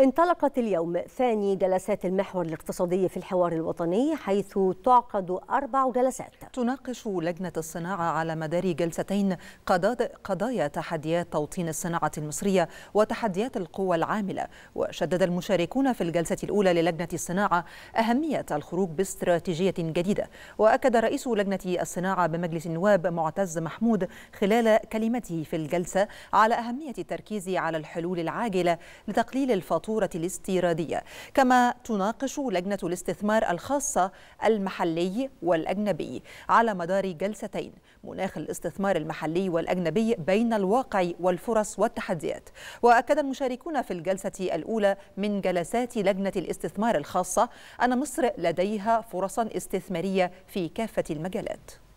انطلقت اليوم ثاني جلسات المحور الاقتصادي في الحوار الوطني حيث تعقد أربع جلسات تناقش لجنة الصناعة على مدار جلستين قضايا تحديات توطين الصناعة المصرية وتحديات القوى العاملة وشدد المشاركون في الجلسة الأولى للجنة الصناعة أهمية الخروج باستراتيجية جديدة وأكد رئيس لجنة الصناعة بمجلس النواب معتز محمود خلال كلمته في الجلسة على أهمية التركيز على الحلول العاجلة لتقليل الفاتورة الفاتورة الاستيرادية كما تناقش لجنة الاستثمار الخاصة المحلي والأجنبي على مدار جلستين مناخ الاستثمار المحلي والأجنبي بين الواقع والفرص والتحديات وأكد المشاركون في الجلسة الأولى من جلسات لجنة الاستثمار الخاصة أن مصر لديها فرصا استثمارية في كافة المجالات